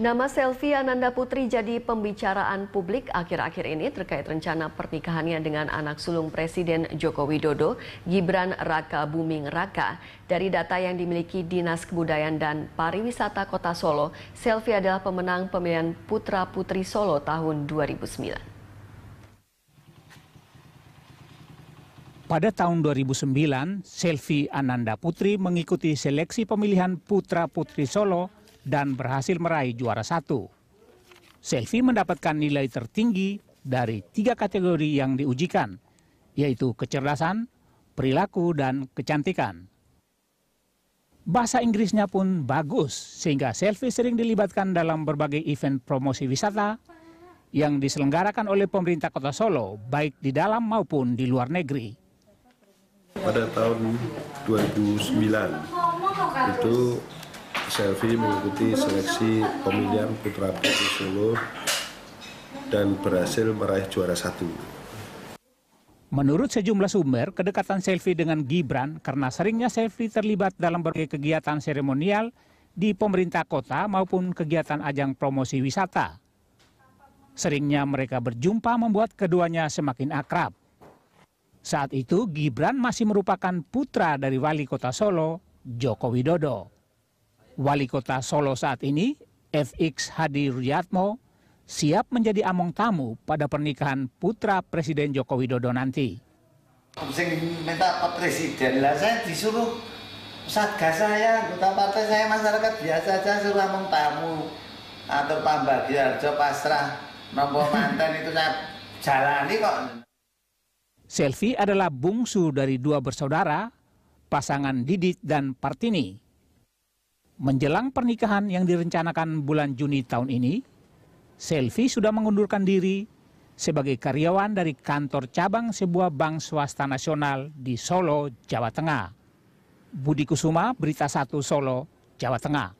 Nama selfie Ananda Putri jadi pembicaraan publik akhir-akhir ini terkait rencana pernikahannya dengan anak sulung Presiden Joko Widodo, Gibran Raka Buming Raka. Dari data yang dimiliki Dinas Kebudayaan dan Pariwisata Kota Solo, selfie adalah pemenang pemilihan Putra Putri Solo tahun 2009. Pada tahun 2009, selfie Ananda Putri mengikuti seleksi pemilihan Putra Putri Solo dan berhasil meraih juara satu. Selvi mendapatkan nilai tertinggi dari tiga kategori yang diujikan, yaitu kecerdasan, perilaku, dan kecantikan. Bahasa Inggrisnya pun bagus, sehingga Selvi sering dilibatkan dalam berbagai event promosi wisata yang diselenggarakan oleh pemerintah kota Solo, baik di dalam maupun di luar negeri. Pada tahun 2009 itu selfie mengikuti seleksi pemilihan putra putri Solo dan berhasil meraih juara satu. Menurut sejumlah sumber, kedekatan selfie dengan Gibran karena seringnya selfie terlibat dalam berbagai kegiatan seremonial di pemerintah kota maupun kegiatan ajang promosi wisata. Seringnya mereka berjumpa membuat keduanya semakin akrab. Saat itu Gibran masih merupakan putra dari wali kota Solo, Joko Widodo. Wali Kota Solo saat ini, FX Hadi Ruyatmo, siap menjadi among tamu pada pernikahan putra Presiden Joko Widodo nanti. Sing minta Pak Presiden lah, saya disuruh satgas saya, anggota partai saya, masyarakat biasa saja suruh among tamu atau pambagi harjo pasrah nombor mantan itu saya jalani kok. Selvi adalah bungsu dari dua bersaudara, pasangan Didit dan Partini menjelang pernikahan yang direncanakan bulan Juni tahun ini, Selvi sudah mengundurkan diri sebagai karyawan dari kantor cabang sebuah bank swasta nasional di Solo, Jawa Tengah. Budi Kusuma, Berita Satu Solo, Jawa Tengah.